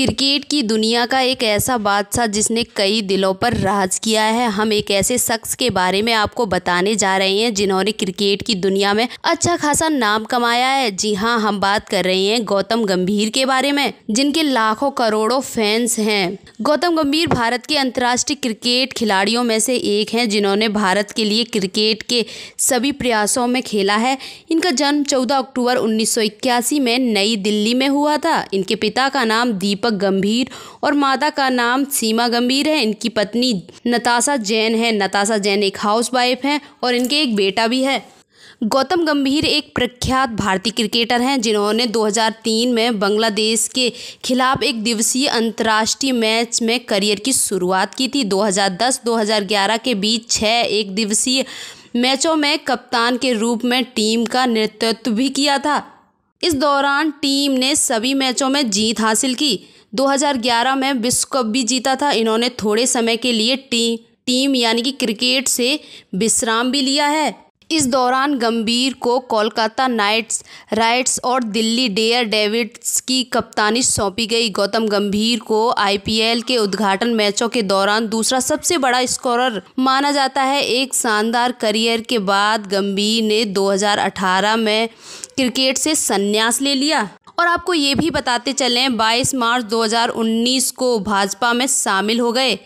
cricket की दुनिया का एक ऐसा बादशाह जिसने कई दिलों पर राज किया है हम एक ऐसे शख्स के बारे में आपको बताने जा रहे हैं जिन्होंने क्रिकेट की दुनिया में अच्छा खासा नाम कमाया है जी हाँ हम बात कर रहे हैं गौतम गंभीर के बारे में जिनके लाखों करोड़ों फैंस हैं गौतम गंभीर भारत के अंतर्राष्ट्रीय क्रिकेट खिलाड़ियों में से एक हैं जिन्होंने भारत के लिए क्रिकेट के सभी प्रयासों में खेला है इनका जन्म चौदह अक्टूबर उन्नीस में नई दिल्ली में हुआ था इनके पिता का नाम दीपक दीपक गंभीर और माता का नाम सीमा गंभीर है इनकी पत्नी नताशा जैन है नताशा जैन एक हाउस वाइफ है और इनके एक बेटा भी है गौतम गंभीर एक प्रख्यात भारतीय क्रिकेटर हैं जिन्होंने 2003 में बांग्लादेश के खिलाफ एक दिवसीय अंतर्राष्ट्रीय मैच में करियर की शुरुआत की थी 2010-2011 के बीच छः एक दिवसीय मैचों में कप्तान के रूप में टीम का नेतृत्व भी किया था इस दौरान टीम ने सभी मैचों में जीत हासिल की 2011 में विश्व कप भी जीता था इन्होंने थोड़े समय के लिए टी, टीम यानी कि क्रिकेट से विश्राम भी लिया है इस दौरान गंभीर को कोलकाता नाइट्स राइट्स और दिल्ली डेयर डेविड्स की कप्तानी सौंपी गई गौतम गंभीर को आईपीएल के उद्घाटन मैचों के दौरान दूसरा सबसे बड़ा स्कोरर माना जाता है एक शानदार करियर के बाद गंभीर ने 2018 में क्रिकेट से संन्यास ले लिया और आपको ये भी बताते चलें 22 मार्च 2019 को भाजपा में शामिल हो गए